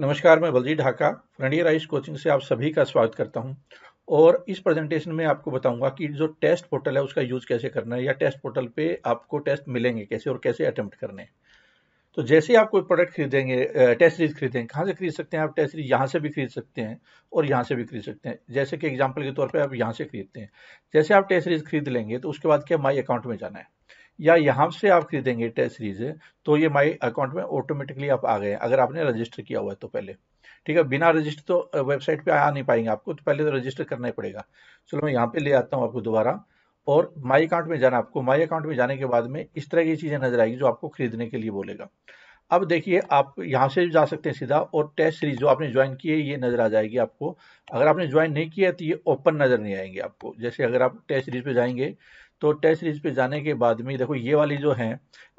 नमस्कार मैं बलजी ढाका फ्रंटियर आइस कोचिंग से आप सभी का स्वागत करता हूं और इस प्रेजेंटेशन में आपको बताऊंगा कि जो टेस्ट पोर्टल है उसका यूज कैसे करना है या टेस्ट पोर्टल पे आपको टेस्ट मिलेंगे कैसे और कैसे अटेम्प्ट करने तो जैसे आप कोई प्रोडक्ट खरीदेंगे टेस्ट सीरीज खरीदेंगे कहाँ से खरीद सकते हैं आप टेस्ट सीरीज यहाँ से भी खरीद सकते हैं और यहाँ से भी खरीद सकते हैं जैसे कि एग्जाम्पल के तौर पर आप यहाँ से खरीदते हैं जैसे आप टेस्ट सीरीज खरीद लेंगे तो उसके बाद क्या माई अकाउंट में जाना है या यहाँ से आप खरीदेंगे टेस्ट सीरीज तो ये माई अकाउंट में ऑटोमेटिकली आप आ गए अगर आपने रजिस्टर किया हुआ है तो पहले ठीक है बिना रजिस्टर तो वेबसाइट पे आ नहीं पाएंगे आपको तो पहले तो रजिस्टर करना ही पड़ेगा चलो मैं यहाँ पे ले आता हूँ आपको दोबारा और माई अकाउंट में जाना आपको माई अकाउंट में जाने के बाद में इस तरह की चीज़ें नजर आएगी जो आपको खरीदने के लिए बोलेगा अब देखिए आप यहाँ से जा सकते हैं सीधा और टेस्ट सीरीज जो आपने ज्वाइन की है ये नज़र आ जाएगी आपको अगर आपने ज्वाइन नहीं किया है तो ये ओपन नज़र नहीं आएंगे आपको जैसे अगर आप टेस्ट सीरीज पे जाएंगे तो टेस्ट सीरीज पे जाने के बाद में देखो ये वाली जो है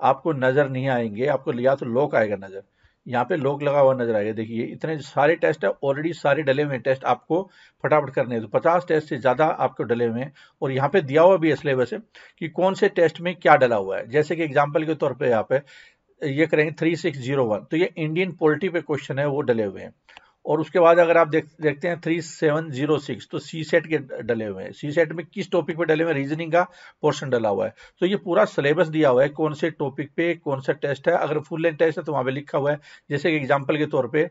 आपको नज़र नहीं आएंगे आपको या तो लोक आएगा नज़र यहाँ पे लोक लगा हुआ नजर आएगा देखिए इतने सारे टेस्ट है ऑलरेडी सारे डले हुए हैं टेस्ट आपको फटाफट करने हैं तो पचास टेस्ट से ज़्यादा आपको डले हुए हैं और यहाँ पे दिया हुआ भी है सिलेबस है कि कौन से टेस्ट में क्या डला हुआ है जैसे कि एग्जाम्पल के तौर पर यहाँ पे ये करेंगे थ्री सिक्स जीरो वन तो ये इंडियन पोल्ट्री पे क्वेश्चन है वो डले हुए हैं और उसके बाद अगर आप देख देखते हैं थ्री सेवन जीरो सिक्स तो सी सेट के डले हुए हैं सी सेट में किस टॉपिक पे डले हुए रीजनिंग का पोर्शन डला हुआ है तो ये पूरा सिलेबस दिया हुआ है कौन से टॉपिक पे कौन सा टेस्ट है अगर फुल लेंथ टेस्ट है तो वहाँ पे लिखा हुआ है जैसे कि एग्जाम्पल के तौर पर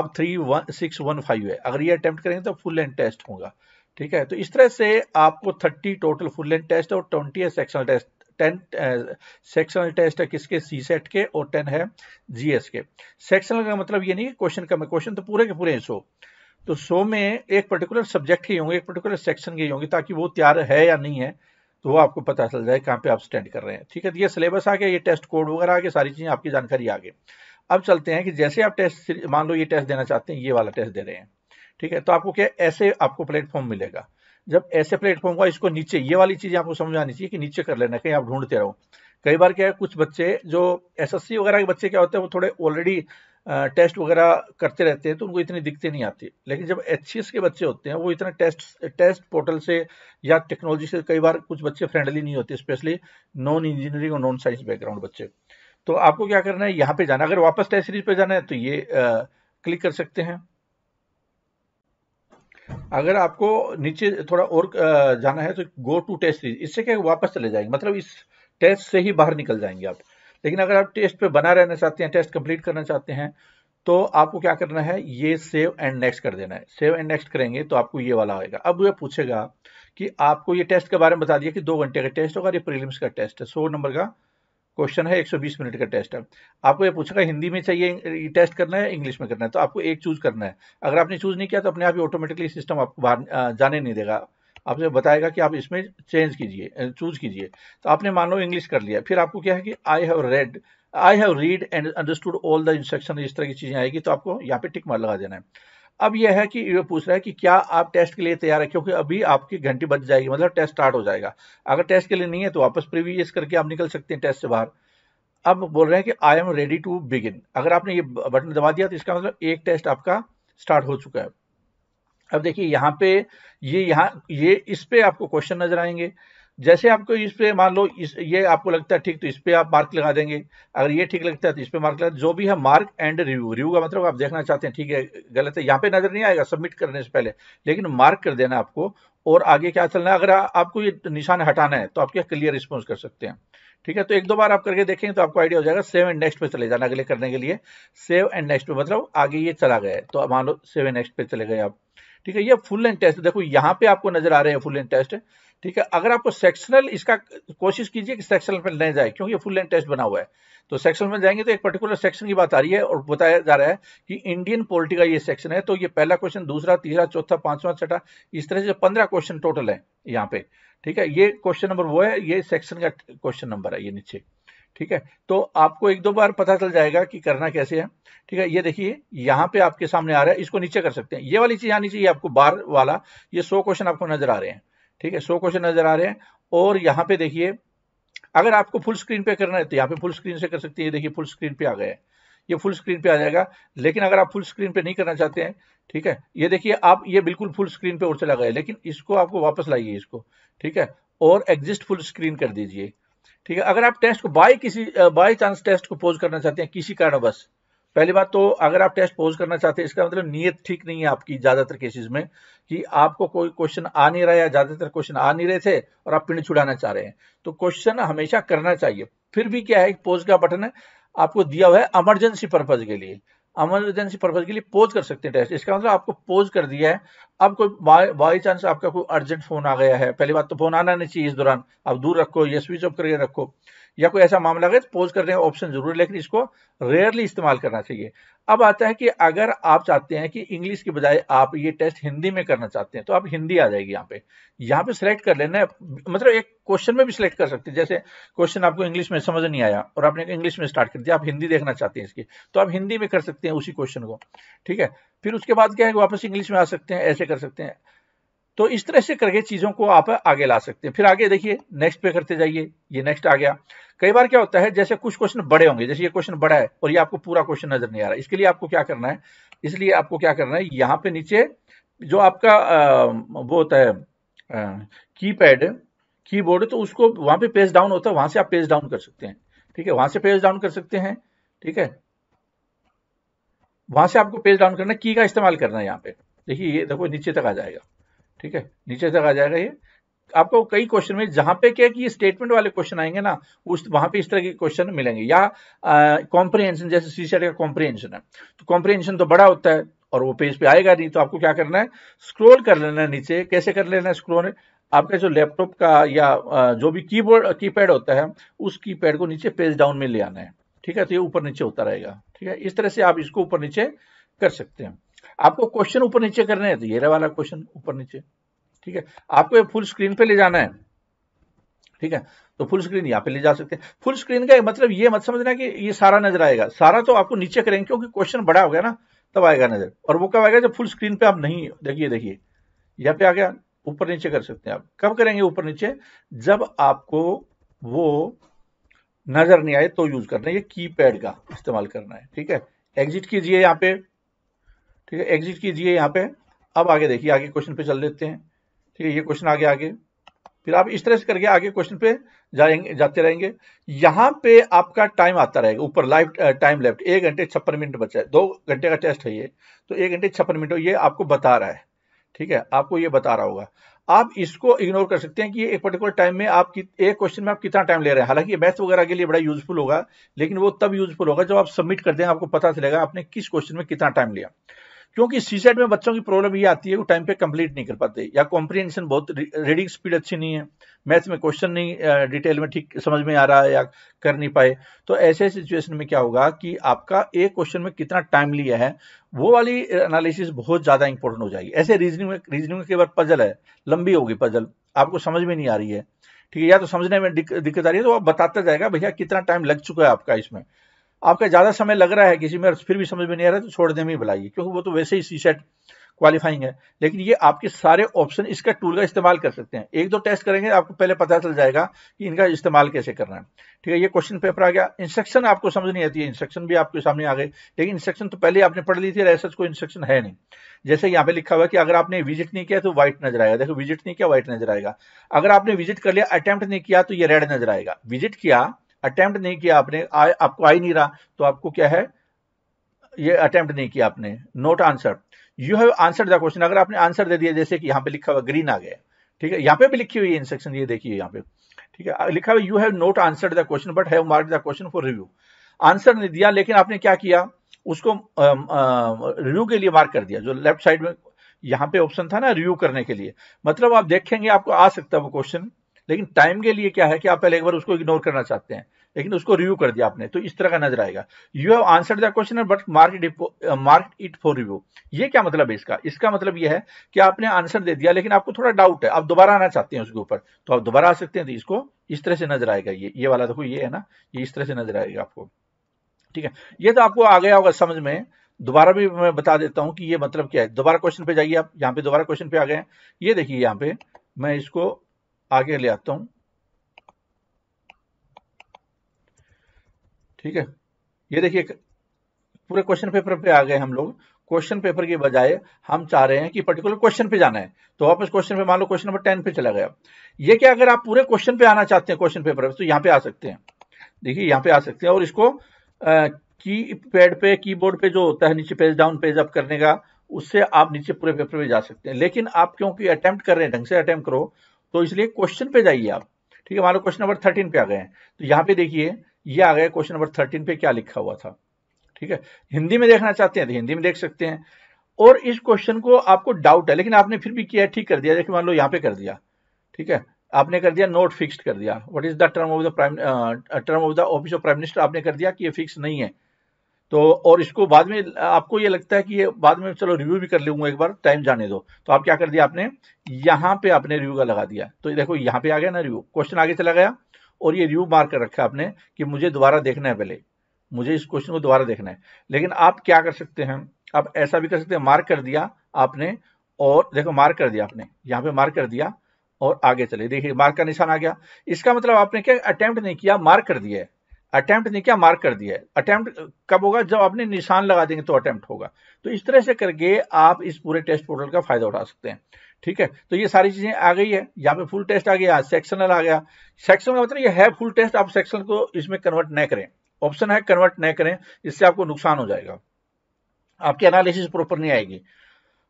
आप three one six one five है अगर ये अटैम्प्ट करेंगे तो फुल लेंथ टेस्ट होगा ठीक है तो इस तरह से आपको thirty total full length test और twenty sectional test ten sectional test है किसके सी सेट के और टेन है एस के सेक्शनल का मतलब ये नहीं क्वेश्चन कम है क्वेश्चन तो पूरे के पूरे हैं सो तो सो में एक पर्टिकुलर सब्जेक्ट के होंगे एक पर्टिकुलर सेक्शन के होंगे ताकि वो तैयार है या नहीं है तो वो आपको पता चल जाए कहाँ पे आप स्टैंड कर रहे हैं ठीक है तो ये सिलेबस आ गया ये टेस्ट कोड वगैरह आ गया सारी चीज़ें आपकी जानकारी आ गई अब चलते हैं कि जैसे आप टेस्ट मान लो ये टेस्ट देना चाहते हैं ये वाला टेस्ट दे रहे हैं ठीक है तो आपको क्या ऐसे आपको प्लेटफॉर्म मिलेगा जब ऐसे प्लेटफॉर्म का इसको नीचे ये वाली चीज आपको समझानी चाहिए कि नीचे कर लेना कहीं आप ढूंढते रहो कई बार क्या है कुछ बच्चे जो एसएससी वगैरह के बच्चे क्या होते हैं वो थोड़े ऑलरेडी टेस्ट वगैरह करते रहते हैं तो उनको इतनी दिक्कतें नहीं आती लेकिन जब एच के बच्चे होते हैं वो इतना टेस्ट टेस्ट पोर्टल से या टेक्नोलॉजी से कई बार कुछ बच्चे फ्रेंडली नहीं होते स्पेशली नॉन इंजीनियरिंग और नॉन साइंस बैकग्राउंड बच्चे तो आपको क्या करना है यहाँ पे जाना अगर वापस टेस्ट सीरीज पे जाना है तो ये आ, क्लिक कर सकते हैं अगर आपको नीचे थोड़ा और जाना है तो गो टू टेस्ट सीरीज इससे क्या वापस चले जाएंगे मतलब इस टेस्ट से ही बाहर निकल जाएंगे आप लेकिन अगर आप टेस्ट पे बना रहना चाहते हैं टेस्ट कंप्लीट करना चाहते हैं तो आपको क्या करना है ये सेव एंड नेक्स्ट कर देना है सेव एंड नेक्स्ट करेंगे तो आपको ये वाला आएगा अब यह पूछेगा कि आपको ये टेस्ट के बारे में बता दिया कि दो घंटे का टेस्ट होगा ये प्रीलिम्स का टेस्ट है सो नंबर का क्वेश्चन है 120 मिनट का टेस्ट है आपको ये पूछा हिंदी में चाहिए टेस्ट करना है इंग्लिश में करना है तो आपको एक चूज करना है अगर आपने चूज नहीं किया तो अपने आप ही ऑटोमेटिकली सिस्टम आपको बाहर जाने नहीं देगा आपसे बताएगा कि आप इसमें चेंज कीजिए चूज कीजिए तो आपने मान लो इंग्लिश कर लिया फिर आपको क्या है कि I have read I have read and understood all the instruction इस तरह की चीज़ें आएगी तो आपको यहाँ पे टिक मार लगा देना है अब यह है कि ये पूछ रहा है कि क्या आप टेस्ट के लिए तैयार है क्योंकि अभी आपकी घंटी बच जाएगी मतलब टेस्ट स्टार्ट हो जाएगा अगर टेस्ट के लिए नहीं है तो वापस प्रीवियस करके आप निकल सकते हैं टेस्ट से बाहर अब बोल रहे हैं कि I am ready to begin अगर आपने ये बटन दबा दिया तो इसका मतलब एक टेस्ट आपका स्टार्ट हो चुका है अब देखिए यहाँ पे ये यहाँ ये इस पे आपको क्वेश्चन नजर आएंगे जैसे आपको इस पे मान लो इस ये आपको लगता है ठीक तो इस पे आप मार्क लगा देंगे अगर ये ठीक लगता है तो इस पे मार्क लगा जो भी है मार्क एंड रिव्यू रिव्यू का मतलब आप देखना चाहते हैं ठीक है गलत है यहाँ पे नजर नहीं आएगा सबमिट करने से पहले लेकिन मार्क कर देना आपको और आगे क्या चलना है अगर आ, आपको ये निशान हटाना है तो आप क्या क्लियर रिस्पॉन्स कर सकते हैं ठीक है तो एक दो बार आप करके देखेंगे तो आपको आइडिया हो जाएगा सेव एंड नेक्स्ट पे चले जाना अगले करने के लिए सेव एंड नेक्स्ट पे मतलब आगे ये चला गया तो मान लो सेव एंड नेक्स्ट पे चले गए आप ठीक है ये फुल एंड टेस्ट देखो यहाँ पे आपको नजर आ रहे हैं फुल एंड टेस्ट ठीक है अगर आपको सेक्शनल इसका कोशिश कीजिए कि सेक्शनल में नहीं जाए क्योंकि फुल लेंथ टेस्ट बना हुआ है तो सेक्शन में जाएंगे तो एक पर्टिकुलर सेक्शन की बात आ रही है और बताया जा रहा है कि इंडियन पॉलिटी का ये सेक्शन है तो ये पहला क्वेश्चन दूसरा तीसरा चौथा पांचवा छठा इस तरह से पंद्रह क्वेश्चन टोटल है यहाँ पे ठीक है ये क्वेश्चन नंबर वो है ये सेक्शन का क्वेश्चन नंबर है ये नीचे ठीक है तो आपको एक दो बार पता चल जाएगा कि करना कैसे है ठीक है ये देखिए यहाँ पे आपके सामने आ रहा है इसको नीचे कर सकते हैं ये वाली चीज आनी चाहिए आपको बार वाला ये सौ क्वेश्चन आपको नजर आ रहे हैं ठीक है सो क्वेश्चन नजर आ रहे हैं और यहाँ पे देखिए अगर आपको फुल स्क्रीन पे करना है तो यहाँ पे फुल स्क्रीन से कर सकते हैं देखिए फुल स्क्रीन पे आ गए ये फुल स्क्रीन पे आ जाएगा लेकिन अगर आप फुल स्क्रीन पे नहीं करना चाहते हैं ठीक है ये देखिए आप ये बिल्कुल फुल स्क्रीन पे और चला गया लेकिन इसको आपको वापस लाइए इसको ठीक है और एग्जिस्ट फुल स्क्रीन कर दीजिए ठीक है अगर आप टेस्ट को बाय किसी बाय चांस टेस्ट को पोज करना चाहते हैं किसी कारण बस पहली बात तो अगर आप टेस्ट पोज करना चाहते हैं इसका मतलब नीयत ठीक नहीं है आपकी ज्यादातर केसेस में कि आपको कोई क्वेश्चन आ नहीं रहा या ज्यादातर क्वेश्चन आ नहीं रहे थे और आप पिंड छुड़ाना चाह रहे हैं तो क्वेश्चन हमेशा करना चाहिए फिर भी क्या है पोज का बटन है आपको दिया हुआ है इमरजेंसी पर्पज के लिए इमरजेंसी पर्पज के लिए पोज कर सकते हैं टेस्ट इसका मतलब आपको पोज कर दिया है अब कोई बाई, बाई चांस आपका कोई अर्जेंट फोन आ गया है पहली बात तो फोन आना नहीं चाहिए इस दौरान आप दूर रखो या स्विच ऑफ करके रखो या कोई ऐसा मामला गया तो पोज करने का ऑप्शन जरूर है लेकिन इसको रेयरली इस्तेमाल करना चाहिए अब आता है कि अगर आप चाहते हैं कि इंग्लिश के बजाय आप ये टेस्ट हिंदी में करना चाहते हैं तो आप हिंदी आ जाएगी यहाँ पे यहाँ पे सिलेक्ट कर लेना मतलब एक क्वेश्चन में भी सिलेक्ट कर सकते हैं जैसे क्वेश्चन आपको इंग्लिश में समझ नहीं आया और आपने इंग्लिश में स्टार्ट कर दिया आप हिंदी देखना चाहते हैं इसकी तो आप हिंदी में कर सकते हैं उसी क्वेश्चन को ठीक है फिर उसके बाद क्या है वापस इंग्लिश में आ सकते हैं ऐसे कर सकते हैं तो इस तरह से करके चीजों को आप आगे ला सकते हैं फिर आगे देखिए नेक्स्ट पे करते जाइए ये नेक्स्ट आ गया कई बार क्या होता है जैसे कुछ क्वेश्चन बड़े होंगे जैसे ये क्वेश्चन बड़ा है और ये आपको पूरा क्वेश्चन नजर नहीं आ रहा इसके लिए आपको क्या करना है इसलिए आपको क्या करना है यहाँ पे नीचे जो आपका वो होता है की पैड की बोर्ड तो उसको वहां पे पेज डाउन होता है वहां से आप पेज डाउन कर सकते हैं ठीक है वहां से पेज डाउन कर सकते हैं ठीक है वहां से आपको पेज डाउन करना की का इस्तेमाल करना है यहाँ पे देखिए ये देखो नीचे तक आ जाएगा ठीक है नीचे तक आ जाएगा ये आपको कई क्वेश्चन में जहां पे क्या कि स्टेटमेंट वाले क्वेश्चन आएंगे ना उस वहां पे इस तरह के क्वेश्चन मिलेंगे या कॉम्प्रिहेंशन जैसे सी का कॉम्प्रिहेंशन है तो कॉम्प्रिहेंशन तो बड़ा होता है और वो पेज पे आएगा नहीं तो आपको क्या करना है स्क्रोल कर लेना है नीचे कैसे कर लेना है स्क्रोल आपका जो लैपटॉप का या जो भी कीबोर्ड कीपैड होता है उस कीपैड को नीचे पेज डाउन में ले आना है ठीक है तो ये ऊपर नीचे होता रहेगा ठीक है इस तरह से आप इसको ऊपर नीचे कर सकते हैं आपको क्वेश्चन ऊपर नीचे करने हैं तो ये वाला क्वेश्चन ऊपर नीचे ठीक है आपको ये फुल स्क्रीन पे ले जाना है ठीक है तो फुल स्क्रीन यहाँ पे ले जा सकते हैं फुल स्क्रीन का मतलब ये मत समझना कि ये सारा नजर आएगा सारा तो आपको नीचे करेंगे क्योंकि क्वेश्चन बड़ा हो गया ना तब आएगा नजर और वो कब आएगा जब फुल स्क्रीन पे आप नहीं देखिए देखिए यहाँ पे आ गया ऊपर नीचे कर सकते हैं आप कब करेंगे ऊपर नीचे जब आपको वो नजर नहीं आए तो यूज करना है ये की पैड का इस्तेमाल करना है ठीक है एग्जिट कीजिए यहाँ पे ठीक है एग्जिट कीजिए यहाँ पे अब आगे देखिए आगे क्वेश्चन पे चल देते हैं ठीक है ये क्वेश्चन आगे आगे फिर आप इस तरह से करके आगे क्वेश्चन पे जाएंगे जाते रहेंगे यहाँ पे आपका टाइम आता रहेगा ऊपर लाइफ टाइम लेफ्ट एक घंटे छप्पन मिनट बचा है दो घंटे का टेस्ट है ये तो एक घंटे छप्पन मिनट ये आपको बता रहा है ठीक है आपको ये बता रहा होगा आप इसको इग्नोर कर सकते हैं कि एक पर्टिकुलर टाइम में आप एक क्वेश्चन में आप कितना टाइम ले रहे हैं हालांकि मैथ्स वगैरह के लिए बड़ा यूजफुल होगा लेकिन वो तब यूजफुल होगा जब आप सबमिट कर देंगे आपको पता चलेगा आपने किस क्वेश्चन में कितना टाइम लिया क्योंकि सी सेट में बच्चों की प्रॉब्लम ये आती है वो टाइम पे कंप्लीट नहीं कर पाते या कॉम्प्रीहेंशन बहुत रीडिंग स्पीड अच्छी नहीं है मैथ में क्वेश्चन नहीं डिटेल में ठीक समझ में आ रहा है या कर नहीं पाए तो ऐसे सिचुएशन में क्या होगा कि आपका एक क्वेश्चन में कितना टाइम लिया है वो वाली एनालिसिस बहुत ज़्यादा इंपॉर्टेंट हो जाएगी ऐसे रीजनिंग में रीजनिंग के बाद पजल है लंबी होगी पजल आपको समझ में नहीं आ रही है ठीक है या तो समझने में दिक्कत आ रही है तो आप बताता जाएगा भैया कितना टाइम लग चुका है आपका इसमें आपका ज़्यादा समय लग रहा है किसी में फिर भी समझ में नहीं आ रहा है तो छोड़ देने में भलाई क्योंकि वो तो वैसे ही सी सेट क्वालिफाइंग है लेकिन ये आपके सारे ऑप्शन इसका टूल का इस्तेमाल कर सकते हैं एक दो टेस्ट करेंगे आपको पहले पता चल जाएगा कि इनका इस्तेमाल कैसे करना है ठीक है ये क्वेश्चन पेपर आ गया इंस्ट्रक्शन आपको समझ नहीं आती है इंस्ट्रक्शन भी आपके सामने आ गए लेकिन इंस्ट्रक्शन तो पहले आपने पढ़ ली थी ऐसा कोई इंस्ट्रक्शन है नहीं जैसे यहाँ पे लिखा हुआ कि अगर आपने विजिट नहीं किया तो व्हाइट नजर आएगा देखो विजिट नहीं किया व्हाइट नजर आएगा अगर आपने विजिट कर लिया अटेम्प्ट नहीं किया तो ये रेड नजर आएगा विजिट किया अटेम्प्ट नहीं किया आपने आ, आपको आई नहीं रहा तो आपको क्या है ये अटेम्प्ट नहीं किया आपने not answer you have answer the question अगर आपने आंसर दे दिया जैसे कि यहाँ पे लिखा हुआ ग्रीन आ गया ठीक है यहाँ पे भी लिखी हुई है इंस्ट्रक्शन ये देखिए यहाँ पे ठीक है लिखा हुआ you have not answer the question but have mark the question for review आंसर नहीं दिया लेकिन आपने क्या किया उसको रिव्यू के लिए मार्क कर दिया जो लेफ्ट साइड में यहाँ पे ऑप्शन था ना रिव्यू करने के लिए मतलब आप देखेंगे आपको आ सकता है वो क्वेश्चन लेकिन टाइम के लिए क्या है कि आप पहले एक बार उसको इग्नोर करना चाहते हैं लेकिन उसको रिव्यू कर दिया आपने तो इस तरह का नजर आएगा you have answer the question but mark mark it for review ये क्या मतलब है इसका इसका मतलब ये है कि आपने आंसर दे दिया लेकिन आपको थोड़ा डाउट है आप दोबारा आना चाहते हैं उसके ऊपर तो आप दोबारा आ सकते हैं तो इसको इस तरह से नजर आएगा ये ये वाला देखो ये है ना ये इस तरह से नजर आएगा आपको ठीक है ये तो आपको आ गया होगा समझ में दोबारा भी मैं बता देता हूं कि ये मतलब क्या है दोबारा क्वेश्चन पे जाइए आप यहाँ पे दोबारा क्वेश्चन पे आ गए हैं ये देखिए यहाँ पे मैं इसको आगे ले आता हूं ठीक है ये देखिए पूरे क्वेश्चन पेपर पे आ गए हम लोग क्वेश्चन पेपर के बजाय हम चाह रहे हैं कि पर्टिकुलर क्वेश्चन पे जाना है तो आप इस क्वेश्चन पे मान लो क्वेश्चन नंबर टेन पे चला गया ये क्या अगर आप पूरे क्वेश्चन पे आना चाहते हैं क्वेश्चन पेपर पे तो यहाँ पे आ सकते हैं देखिए यहाँ पे आ सकते हैं और इसको की पैड पे कीबोर्ड पे जो होता है नीचे पेज डाउन पेज अप करने का उससे आप नीचे पूरे पेपर पे जा सकते हैं लेकिन आप क्योंकि अटेम्प्ट कर रहे हैं ढंग से अटेम्प्ट करो तो इसलिए क्वेश्चन पे जाइए आप ठीक है हमारे क्वेश्चन नंबर थर्टीन पे आ गए हैं तो यहाँ पे देखिए ये आ गया क्वेश्चन नंबर थर्टीन पे क्या लिखा हुआ था ठीक है हिंदी में देखना चाहते हैं तो हिंदी में देख सकते हैं और इस क्वेश्चन को आपको डाउट है लेकिन आपने फिर भी किया ठीक कर दिया देखिए मान लो यहाँ पे कर दिया ठीक है आपने कर दिया नोट फिक्स कर दिया what is the term of the prime term of the office of prime minister आपने कर दिया कि ये फिक्स नहीं है तो और इसको बाद में आपको ये लगता है कि ये बाद में चलो रिव्यू भी कर लूंगा एक बार टाइम जाने दो तो आप क्या कर दिया आपने यहाँ पे आपने रिव्यू का लगा दिया तो देखो यहाँ पे आ गया ना रिव्यू क्वेश्चन आगे चला गया और ये रिव्यू मार्क कर रखा आपने कि मुझे दोबारा देखना है पहले मुझे इस क्वेश्चन को दोबारा देखना है लेकिन आप क्या कर सकते हैं आप ऐसा भी कर सकते हैं मार्क कर दिया आपने और देखो मार्क कर दिया आपने यहाँ पे मार्क कर दिया और आगे चले देखिए मार्क का निशान आ गया इसका मतलब आपने क्या अटेम्प्ट नहीं किया मार्क कर दिया है अटेम्प्ट ने क्या मार्क कर दिया है अटेम्प्ट कब होगा जब आपने निशान लगा देंगे तो अटेम्प्ट होगा तो इस तरह से करके आप इस पूरे टेस्ट पोर्टल का फायदा उठा सकते हैं ठीक है तो ये सारी चीजें आ गई है यहाँ पे फुल टेस्ट आ गया सेक्शनल आ गया सेक्शन का मतलब ये है फुल टेस्ट आप सेक्शन को इसमें कन्वर्ट न करें ऑप्शन है कन्वर्ट न करें इससे आपको नुकसान हो जाएगा आपकी एनालिसिस प्रॉपर नहीं आएगी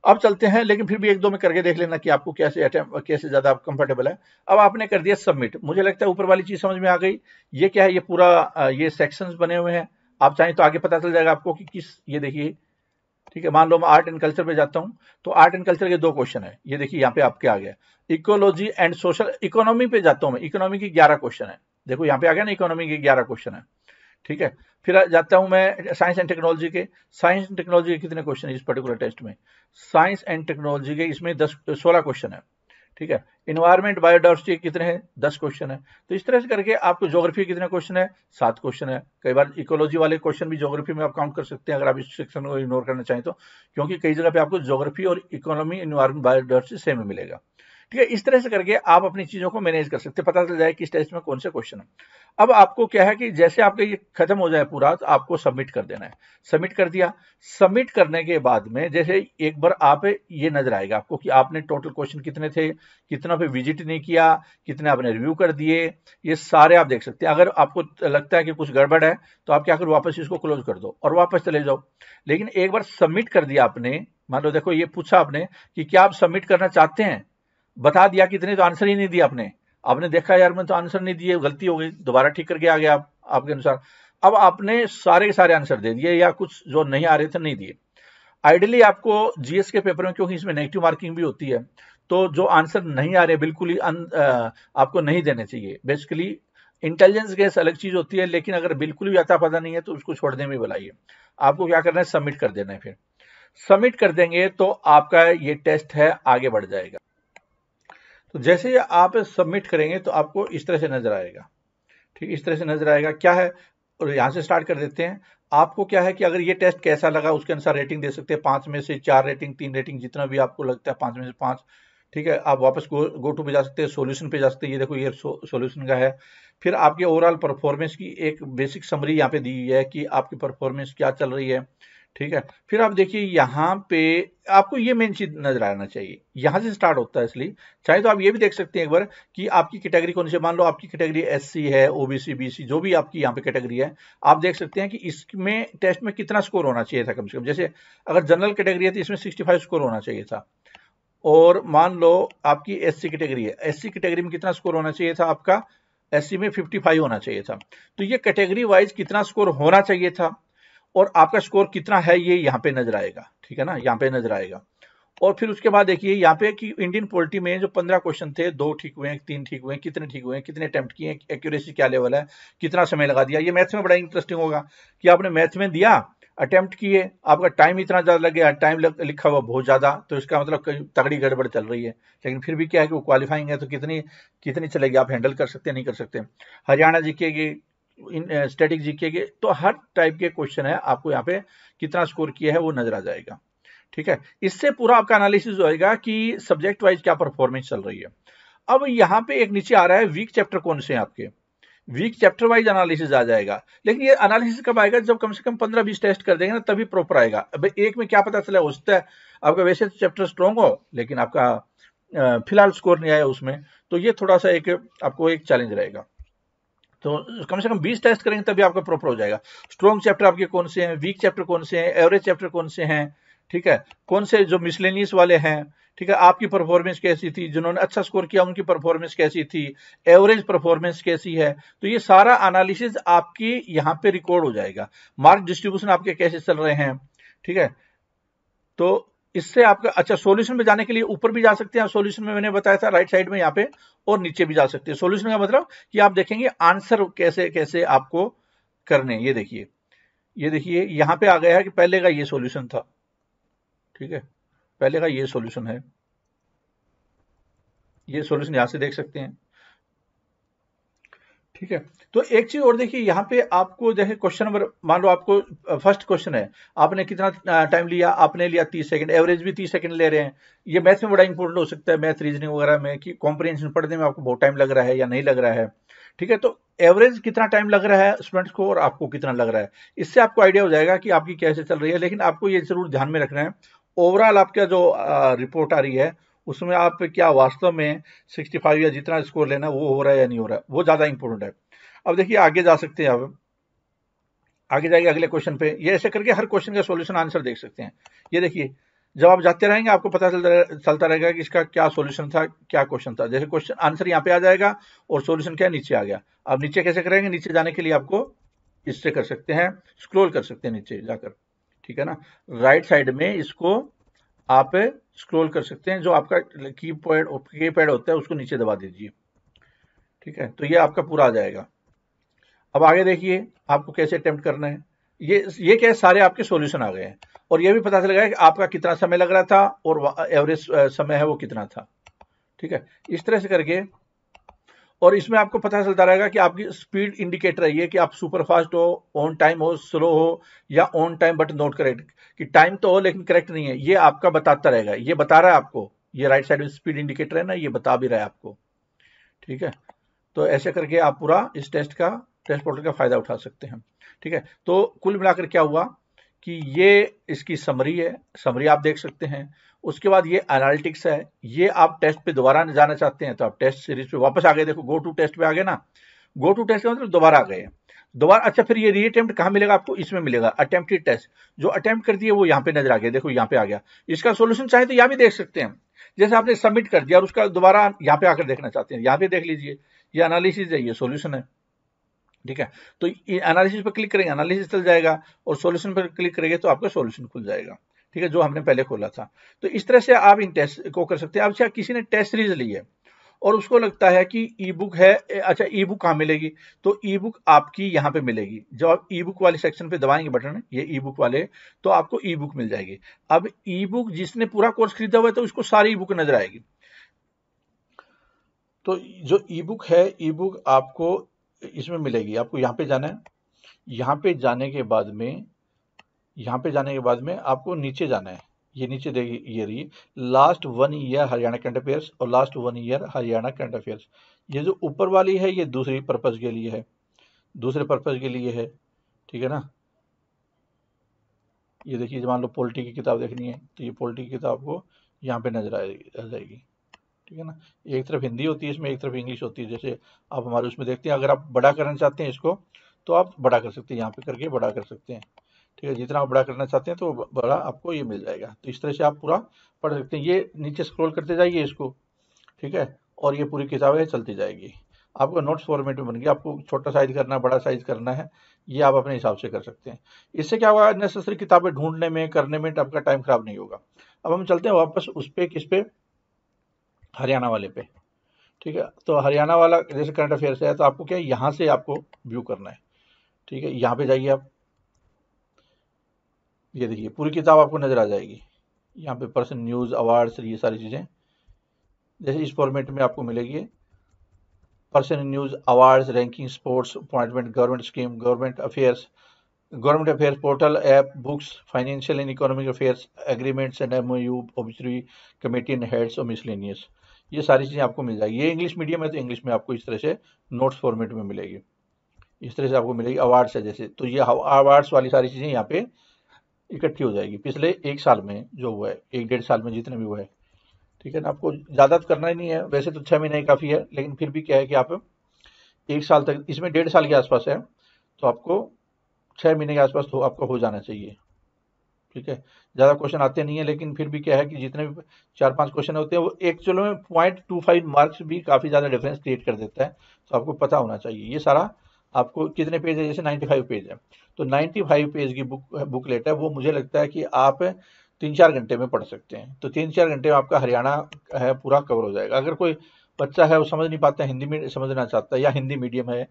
अब चलते हैं लेकिन फिर भी एक दो में करके देख लेना कि आपको कैसे अटैम्प कैसे ज़्यादा आप कंफर्टेबल है अब आपने कर दिया सबमिट मुझे लगता है ऊपर वाली चीज़ समझ में आ गई ये क्या है ये पूरा ये सेक्शंस बने हुए हैं आप चाहें तो आगे पता चल जाएगा आपको कि किस ये देखिए ठीक है मान लो मैं आर्ट एंड कल्चर पर जाता हूँ तो आर्ट एंड कल्चर के दो क्वेश्चन है ये देखिए यहाँ पे आपके आ गया इकोलॉजी एंड सोशल इकोनॉमी पे जाता हूँ मैं इकोनॉमी के ग्यारह क्वेश्चन है देखो यहाँ पे आ गया ना इकोनॉमी के ग्यारह क्वेश्चन है ठीक है फिर जाता हूं मैं साइंस एंड टेक्नोलॉजी के साइंस एंड टेक्नोलॉजी के कितने क्वेश्चन है इस पर्टिकुलर टेस्ट में साइंस एंड टेक्नोलॉजी के इसमें दस सोलह क्वेश्चन है ठीक है इन्वायरमेंट बायोडाइवर्सिटी कितने हैं दस क्वेश्चन है तो इस तरह से करके आपको ज्योग्राफी कितने क्वेश्चन है सात क्वेश्चन है कई बार इकोलॉजी वाले क्वेश्चन भी ज्योग्राफी में आप काउंट कर सकते हैं अगर आप इस सेक्शन को इग्नोर करना चाहें तो क्योंकि कई जगह पे आपको ज्योग्राफी और इकोनॉमी इन्वायरमेंट बायोडाइवर्सिटी सेम मिलेगा ठीक है इस तरह से करके आप अपनी चीजों को मैनेज कर सकते पता चल जाए किस टेस्ट में कौन से क्वेश्चन है अब आपको क्या है कि जैसे आपका ये खत्म हो जाए पूरा तो आपको सबमिट कर देना है सबमिट कर दिया सबमिट करने के बाद में जैसे एक बार आप ये नजर आएगा आपको कि आपने टोटल क्वेश्चन कितने थे कितना पे विजिट नहीं किया कितने आपने रिव्यू कर दिए ये सारे आप देख सकते हैं अगर आपको लगता है कि कुछ गड़बड़ है तो आप क्या करो वापस इसको क्लोज कर दो और वापस चले जाओ लेकिन एक बार सबमिट कर दिया आपने मान लो देखो ये पूछा आपने कि क्या आप सबमिट करना चाहते हैं बता दिया कि इतने तो आंसर ही नहीं दिया आपने आपने देखा यार मैंने तो आंसर नहीं दिए गलती हो गई दोबारा ठीक करके आ गया आप, आपके अनुसार अब आपने सारे के सारे आंसर दे दिए या कुछ जो नहीं आ रहे थे नहीं दिए आइडियली आपको जीएस के पेपर में क्योंकि इसमें नेगेटिव मार्किंग भी होती है तो जो आंसर नहीं आ रहे बिल्कुल ही आपको नहीं देने चाहिए बेसिकली इंटेलिजेंस गैस अलग चीज होती है लेकिन अगर बिल्कुल भी आता पता नहीं है तो उसको छोड़ने में बुलाइए आपको क्या करना है सबमिट कर देना है फिर सबमिट कर देंगे तो आपका ये टेस्ट है आगे बढ़ जाएगा तो जैसे आप सबमिट करेंगे तो आपको इस तरह से नजर आएगा ठीक इस तरह से नजर आएगा क्या है और यहाँ से स्टार्ट कर देते हैं आपको क्या है कि अगर ये टेस्ट कैसा लगा उसके अनुसार रेटिंग दे सकते हैं पाँच में से चार रेटिंग तीन रेटिंग जितना भी आपको लगता है पाँच में से पाँच ठीक है आप वापस गो गो टू पे जा सकते हैं सोल्यूशन पे जा सकते हैं ये देखो ये सोल्यूशन का है फिर आपके ओवरऑल परफॉर्मेंस की एक बेसिक समरी यहाँ पे दी हुई है कि आपकी परफॉर्मेंस क्या चल रही है ठीक है फिर आप देखिए यहाँ पे आपको ये मेन चीज नजर आना चाहिए यहाँ से स्टार्ट होता है इसलिए चाहे तो आप ये भी देख सकते हैं एक बार कि आपकी कैटेगरी कौन सी मान लो आपकी कैटेगरी एससी है ओबीसी बीसी जो भी आपकी यहाँ पे कैटेगरी है आप देख सकते हैं कि इसमें टेस्ट में कितना स्कोर होना चाहिए था कम से कम जैसे अगर जनरल कैटेगरी है तो इसमें सिक्सटी स्कोर होना चाहिए था और मान लो आपकी सी कैटेगरी है सी कैटेगरी में कितना स्कोर होना चाहिए था आपका सी में 55 होना चाहिए था तो ये कैटेगरी वाइज कितना स्कोर होना चाहिए था और आपका स्कोर कितना है ये यहाँ पे नजर आएगा ठीक है ना यहाँ पे नजर आएगा और फिर उसके बाद देखिए यहाँ पे कि इंडियन पोलिटी में जो पंद्रह क्वेश्चन थे दो ठीक हुए तीन ठीक हुए कितने ठीक हुए हैं कितने अटैम्प्ट किए एक्यूरेसी क्या लेवल है कितना समय लगा दिया ये मैथ्स में बड़ा इंटरेस्टिंग होगा कि आपने मैथ्स में दिया अटेम्प्ट किए आपका टाइम इतना ज़्यादा लग गया टाइम लिखा हुआ बहुत ज़्यादा तो इसका मतलब तगड़ी गड़बड़ चल रही है लेकिन फिर भी क्या है कि वो क्वालिफाइंग है तो कितनी कितनी चलेगी आप हैंडल कर सकते हैं नहीं कर सकते हरियाणा जी के इन स्टैटिक जीके के तो हर टाइप के क्वेश्चन है आपको यहाँ पे कितना स्कोर किया है वो नजर आ जाएगा ठीक है इससे पूरा आपका एनालिसिस होएगा कि सब्जेक्ट वाइज क्या परफॉर्मेंस चल रही है अब यहाँ पे एक नीचे आ रहा है वीक चैप्टर कौन से हैं आपके वीक चैप्टर वाइज एनालिसिस आ जाएगा लेकिन ये एनालिसिस कब आएगा जब कम से कम पंद्रह बीस टेस्ट कर देंगे ना तभी प्रॉपर आएगा अब एक में क्या पता चला हो सकता है आपका वैसे तो चैप्टर स्ट्रॉन्ग हो लेकिन आपका फिलहाल स्कोर नहीं आया उसमें तो ये थोड़ा सा एक आपको एक चैलेंज रहेगा तो कम से कम 20 टेस्ट करेंगे तभी आपका प्रॉपर हो जाएगा स्ट्रॉन्ग चैप्टर आपके कौन से हैं वीक चैप्टर कौन से हैं एवरेज चैप्टर कौन से हैं ठीक है कौन से जो मिसलेनियस वाले हैं ठीक है आपकी परफॉर्मेंस कैसी थी जिन्होंने अच्छा स्कोर किया उनकी परफॉर्मेंस कैसी थी एवरेज परफॉर्मेंस कैसी है तो ये सारा एनालिसिस आपकी यहाँ पे रिकॉर्ड हो जाएगा मार्क डिस्ट्रीब्यूशन आपके कैसे चल रहे हैं ठीक है तो इससे आपका अच्छा सॉल्यूशन में जाने के लिए ऊपर भी जा सकते हैं सॉल्यूशन में मैंने बताया था राइट साइड में यहाँ पे और नीचे भी जा सकते हैं सॉल्यूशन का मतलब कि आप देखेंगे आंसर कैसे कैसे आपको करने ये देखिए ये देखिए यहाँ पे आ गया है कि पहले का ये सोल्यूशन था ठीक है पहले का ये सोल्यूशन है ये सोल्यूशन यहां से देख सकते हैं ठीक है तो एक चीज और देखिए यहाँ पे आपको जैसे क्वेश्चन नंबर मान लो आपको फर्स्ट क्वेश्चन है आपने कितना टाइम लिया आपने लिया तीस सेकंड एवरेज भी तीस सेकंड ले रहे हैं ये मैथ में बड़ा इंपोर्टेंट हो सकता है मैथ रीजनिंग वगैरह में कि कॉम्प्रिहेंशन पढ़ने में आपको बहुत टाइम लग रहा है या नहीं लग रहा है ठीक है तो एवरेज कितना टाइम लग रहा है स्टूडेंट्स को और आपको कितना लग रहा है इससे आपको आइडिया हो जाएगा कि आपकी कैसे चल रही है लेकिन आपको ये जरूर ध्यान में रखना है ओवरऑल आपका जो रिपोर्ट आ रही है उसमें आप क्या वास्तव में 65 या जितना स्कोर लेना वो हो रहा है या नहीं हो रहा है वो ज़्यादा इंपॉर्टेंट है अब देखिए आगे जा सकते हैं आप आगे जाएंगे अगले क्वेश्चन पे ये ऐसे करके हर क्वेश्चन का सोल्यूशन आंसर देख सकते हैं ये देखिए जब आप जाते रहेंगे आपको पता चलता चलता रहेगा कि इसका क्या सोल्यूशन था क्या क्वेश्चन था जैसे क्वेश्चन आंसर यहाँ पे आ जाएगा और सोल्यूशन क्या नीचे आ गया आप नीचे कैसे करेंगे नीचे जाने के लिए आपको इससे कर सकते हैं स्क्रोल कर सकते हैं नीचे जाकर ठीक है ना राइट साइड में इसको आप स्क्रॉल कर सकते हैं जो आपका की पैड की पैड होता है उसको नीचे दबा दीजिए ठीक है तो ये आपका पूरा आ जाएगा अब आगे देखिए आपको कैसे अटैम्प्ट करना है ये ये क्या है सारे आपके सॉल्यूशन आ गए हैं और ये भी पता चल गया कि आपका कितना समय लग रहा था और एवरेज समय है वो कितना था ठीक है इस तरह से करके और इसमें आपको पता चलता रहेगा कि आपकी स्पीड इंडिकेटर रही है कि आप सुपर फास्ट हो ऑन टाइम हो स्लो हो या on time but not correct कि टाइम तो हो लेकिन करेक्ट नहीं है ये आपका बताता रहेगा ये बता रहा है आपको ये राइट साइड में स्पीड इंडिकेटर है ना ये बता भी रहा है आपको ठीक है तो ऐसे करके आप पूरा इस टेस्ट का टेस्ट पोर्टल का फायदा उठा सकते हैं ठीक है तो कुल मिलाकर क्या हुआ कि ये इसकी समरी है समरी आप देख सकते हैं उसके बाद ये एनालिटिक्स है ये आप टेस्ट पे दोबारा जाना चाहते हैं तो आप टेस्ट सीरीज पे वापस आ गए देखो गो टू टेस्ट पे आ गए ना गो टू टेस्ट मतलब दोबारा आ गए दोबारा अच्छा फिर ये री अटेम्प्ट कहाँ मिलेगा आपको इसमें मिलेगा अटेम्प्टेड टेस्ट जो अटेम्प्ट कर दिए वो यहाँ पे नजर आ गया देखो यहाँ पे आ गया इसका सोल्यूशन चाहे तो यहाँ भी देख सकते हैं जैसे आपने सबमिट कर दिया और उसका दोबारा यहाँ पे आकर देखना चाहते हैं यहाँ पे देख लीजिए ये एनालिसिस है ये सोल्यूशन है ठीक है तो एनालिसिस पर क्लिक करेंगे एनालिसिस चल जाएगा और सोल्यूशन पर क्लिक करेंगे तो आपका सोल्यूशन खुल जाएगा ठीक है जो हमने पहले खोला था तो इस तरह से आप इन टेस्ट को कर सकते हैं अब अच्छा किसी ने टेस्ट सीरीज ली है और उसको लगता है कि ई बुक है अच्छा ई बुक कहाँ मिलेगी तो ई बुक आपकी यहाँ पे मिलेगी जब आप ई बुक वाले सेक्शन पे दबाएंगे बटन ये ई बुक वाले तो आपको ई बुक मिल जाएगी अब ई बुक जिसने पूरा कोर्स खरीदा हुआ है तो उसको सारी ई बुक नजर आएगी तो जो ई बुक है ई बुक आपको इसमें मिलेगी आपको यहाँ पे जाना है यहाँ पे जाने के बाद में यहाँ पे जाने के बाद में आपको नीचे जाना है ये नीचे देखिए ये रही last one year Haryana current affairs और last one year Haryana current affairs ये जो ऊपर वाली है ये दूसरी पर्पज़ के लिए है दूसरे पर्पज़ के लिए है ठीक है ना ये देखिए मान लो पोल्ट्री की किताब देखनी है तो ये पोल्ट्री की किताब को यहाँ पे नजर आएगी आ जाएगी ठीक है ना एक तरफ हिंदी होती है इसमें एक तरफ इंग्लिश होती है जैसे आप हमारे उसमें देखते हैं अगर आप बड़ा करना चाहते हैं इसको तो आप बड़ा कर सकते हैं यहाँ पे करके बड़ा कर सकते हैं ठीक है जितना आप बड़ा करना चाहते हैं तो बड़ा आपको ये मिल जाएगा तो इस तरह से आप पूरा पढ़ सकते हैं ये नीचे स्क्रॉल करते जाइए इसको ठीक है और ये पूरी किताबें चलती जाएगी आपका नोट्स फॉर्मेट में बन गया आपको छोटा साइज करना बड़ा साइज करना है ये आप अपने हिसाब से कर सकते हैं इससे क्या होगा नेसेसरी किताबें ढूंढने में करने में आपका टाइम खराब नहीं होगा अब हम चलते हैं वापस उस पर किस पे हरियाणा वाले पे ठीक है तो हरियाणा वाला जैसे करंट अफेयर्स है तो आपको क्या है यहाँ से आपको व्यू करना है ठीक है यहाँ पे जाइए आप ये देखिए पूरी किताब आपको नज़र आ जाएगी यहाँ पे पर्सन न्यूज़ अवार्ड्स ये सारी चीज़ें जैसे इस फॉर्मेट में आपको मिलेगी person news awards ranking sports appointment government scheme government affairs government affairs portal app books financial and economic affairs agreements and M U obituary committee and heads और miscellaneous ये सारी चीज़ें आपको मिल जाएगी ये इंग्लिश मीडियम है तो इंग्लिश में आपको इस तरह से नोट्स फॉर्मेट में मिलेगी इस तरह से आपको मिलेगी अवार्ड्स है जैसे तो ये अवार्ड्स वाली सारी चीज़ें यहाँ पे इकट्ठी हो जाएगी पिछले एक साल में जो हुआ है एक डेढ़ साल में जितने भी हुआ है ठीक है ना आपको ज़्यादा तो करना ही नहीं है वैसे तो छः महीने काफ़ी है लेकिन फिर भी क्या है कि आप एक साल तक इसमें डेढ़ साल के आसपास है तो आपको छः महीने के आसपास तो आपको हो जाना चाहिए ठीक है ज़्यादा क्वेश्चन आते नहीं है लेकिन फिर भी क्या है कि जितने भी चार पांच क्वेश्चन होते हैं वो एक चलो में पॉइंट टू फाइव मार्क्स भी काफ़ी ज़्यादा डिफरेंस क्रिएट कर देता है तो आपको पता होना चाहिए ये सारा आपको कितने पेज है जैसे 95 पेज है तो 95 पेज की बुक बुकलेट है वो मुझे लगता है कि आप तीन चार घंटे में पढ़ सकते हैं तो तीन चार घंटे में आपका हरियाणा है पूरा कवर हो जाएगा अगर कोई बच्चा है वो समझ नहीं पाता हिंदी में समझना चाहता है या हिंदी मीडियम है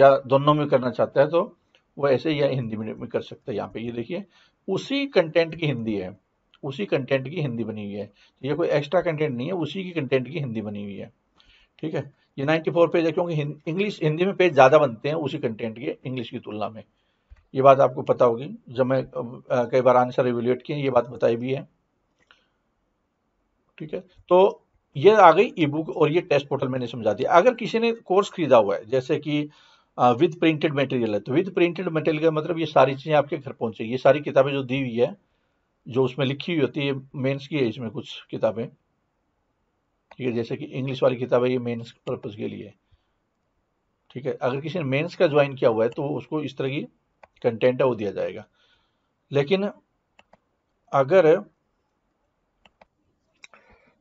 या दोनों में करना चाहता है तो वो ऐसे या हिंदी मीडियम में कर सकता है यहाँ पे ये देखिए उसी कंटेंट की हिंदी है उसी कंटेंट की हिंदी बनी हुई है ये कोई एक्स्ट्रा कंटेंट नहीं है उसी की कंटेंट की हिंदी बनी हुई है ठीक है ये 94 पेज है क्योंकि इंग्लिश हिंदी में पेज ज़्यादा बनते हैं उसी कंटेंट के इंग्लिश की तुलना में ये बात आपको पता होगी जब मैं कई बार आंसर रिवेल्यूट किए ये बात बताई भी है ठीक है तो ये आ गई ई बुक और ये टेस्ट पोर्टल मैंने समझा दिया अगर किसी ने कोर्स खरीदा हुआ है जैसे कि विद प्रिंटेड मटेरियल है तो विद प्रिंटेड मटेरियल का मतलब ये सारी चीज़ें आपके घर पहुँचे ये सारी किताबें जो दी हुई है जो उसमें लिखी हुई होती है मेंस की है इसमें कुछ किताबें ठीक है जैसे कि इंग्लिश वाली किताब है ये मेन्स पर्पज़ के लिए ठीक है अगर किसी ने मेन्स का ज्वाइन किया हुआ है तो उसको इस तरह की कंटेंट है वो दिया जाएगा लेकिन अगर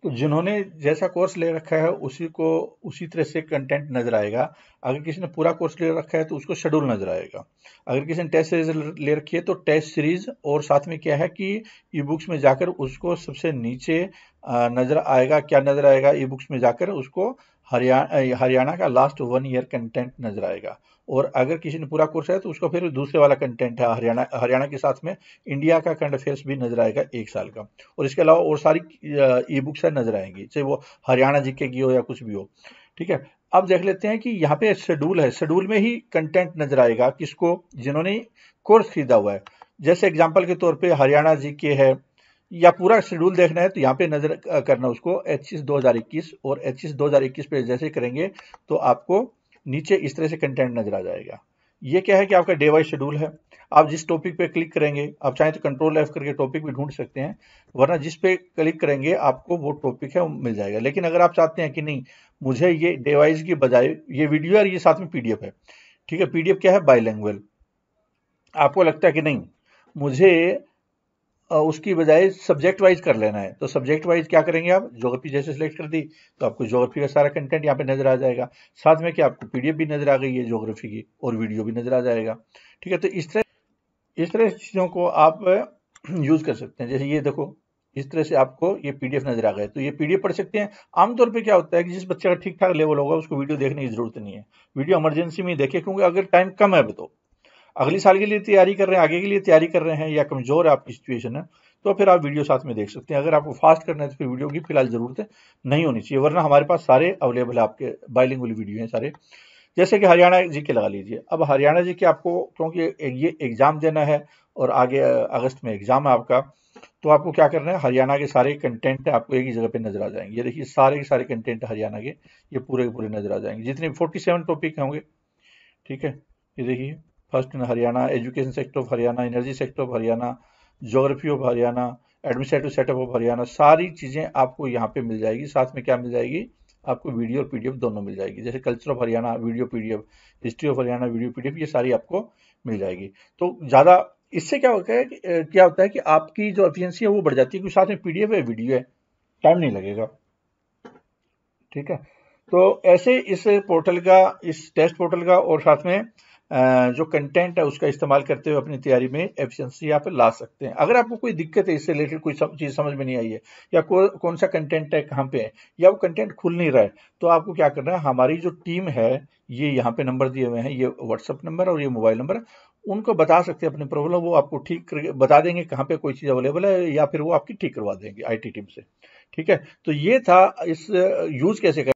तो जिन्होंने जैसा कोर्स ले रखा है उसी को उसी तरह से कंटेंट नज़र आएगा अगर किसी ने पूरा कोर्स ले रखा है तो उसको शेड्यूल नज़र आएगा अगर किसी ने टेस्ट सीरीज ले रखी है तो टेस्ट सीरीज और साथ में क्या है कि ई बुक्स में जाकर उसको सबसे नीचे नज़र आएगा क्या नज़र आएगा ई बुक्स में जाकर उसको हरियाणा हरियाणा का लास्ट वन ईयर कंटेंट नजर आएगा और अगर किसी ने पूरा कोर्स है तो उसको फिर दूसरे वाला कंटेंट है हरियाणा हरियाणा के साथ में इंडिया का करंट अफेयर्स भी नजर आएगा एक साल का और इसके अलावा और सारी ई बुक्स है नजर आएंगी चाहे वो हरियाणा जी के की हो या कुछ भी हो ठीक है अब देख लेते हैं कि यहाँ पे शेड्यूल है शेड्यूल में ही कंटेंट नजर आएगा किसको जिन्होंने कोर्स खरीदा हुआ है जैसे एग्जाम्पल के तौर पर हरियाणा जी के है या पूरा शेड्यूल देखना है तो यहाँ पे नज़र करना उसको एच एस दो और एच एस दो पे जैसे करेंगे तो आपको नीचे इस तरह से कंटेंट नज़र आ जाएगा ये क्या है कि आपका डे वाइज शेड्यूल है आप जिस टॉपिक पे क्लिक करेंगे आप चाहें तो कंट्रोल एफ करके टॉपिक भी ढूंढ सकते हैं वरना जिस पे क्लिक करेंगे आपको वो टॉपिक है वो मिल जाएगा लेकिन अगर आप चाहते हैं कि नहीं मुझे ये डेवाइस की बजाय ये वीडियो और ये साथ में पीडीएफ है ठीक है पीडीएफ क्या है बाई आपको लगता है कि नहीं मुझे उसकी बजाय सब्जेक्ट वाइज कर लेना है तो सब्जेक्ट वाइज क्या करेंगे आप ज्योग्राफी जैसे सिलेक्ट कर दी तो आपको जोग्राफी का सारा कंटेंट यहाँ पे नजर आ जाएगा साथ में क्या आपको पीडीएफ भी नजर आ गई है ज्योग्राफी की और वीडियो भी नजर आ जाएगा ठीक है तो इस तरह इस तरह चीज़ों को आप यूज कर सकते हैं जैसे ये देखो इस तरह से आपको ये पीडीएफ नजर आ गया तो ये पीडीएफ पढ़ सकते हैं आमतौर पे क्या होता है कि जिस बच्चे का ठीक ठाक लेवल होगा उसको वीडियो देखने की जरूरत नहीं है वीडियो इमरजेंसी में देखे क्योंकि अगर टाइम कम है तो अगले साल के लिए तैयारी कर रहे हैं आगे के लिए तैयारी कर रहे हैं या कमज़ोर है आपकी सिचुएशन है तो फिर आप वीडियो साथ में देख सकते हैं अगर आपको फास्ट करना है तो फिर वीडियो की फिलहाल ज़रूरत नहीं होनी चाहिए वरना हमारे पास सारे अवेलेबल है आपके बाइलिंग वीडियो हैं सारे जैसे कि हरियाणा जी के लगा लीजिए अब हरियाणा जी के आपको क्योंकि ये एग्ज़ाम देना है और आगे अगस्त में एग्ज़ाम है आपका तो आपको क्या करना है हरियाणा के सारे कंटेंट आपको एक ही जगह पे नजर आ जाएंगे ये देखिए सारे के सारे कंटेंट हरियाणा के ये पूरे के पूरे नजर आ जाएंगे जितने 47 टॉपिक होंगे ठीक है ये देखिए first in Haryana education sector of Haryana energy sector of Haryana geography of Haryana administrative setup of Haryana सारी चीज़ें आपको यहाँ पे मिल जाएगी साथ में क्या मिल जाएगी आपको वीडियो और पीडीएफ दोनों मिल जाएगी जैसे culture of Haryana video PDF history of Haryana video PDF ये सारी आपको मिल जाएगी तो ज़्यादा इससे क्या होता है कि क्या होता है कि आपकी जो एफिशियंसी है वो बढ़ जाती है क्योंकि साथ में पीडीएफ है वीडियो है टाइम नहीं लगेगा ठीक है तो ऐसे इस पोर्टल का इस टेस्ट पोर्टल का और साथ में जो कंटेंट है उसका इस्तेमाल करते हुए अपनी तैयारी में एफिशिएंसी पे ला सकते हैं अगर आपको कोई दिक्कत है इससे रिलेटेड कोई सम, चीज़ समझ में नहीं आई है या को, कौन सा कंटेंट है कहाँ पे है या वो कंटेंट खुल नहीं रहा है तो आपको क्या करना है हमारी जो टीम है ये यहाँ पे नंबर दिए हुए हैं ये व्हाट्सअप नंबर और ये मोबाइल नंबर उनको बता सकते हैं अपनी प्रॉब्लम वो आपको ठीक बता देंगे कहाँ पे कोई चीज़ अवेलेबल है या फिर वो आपकी ठीक करवा देंगे आई टीम से ठीक है तो ये था इस यूज़ कैसे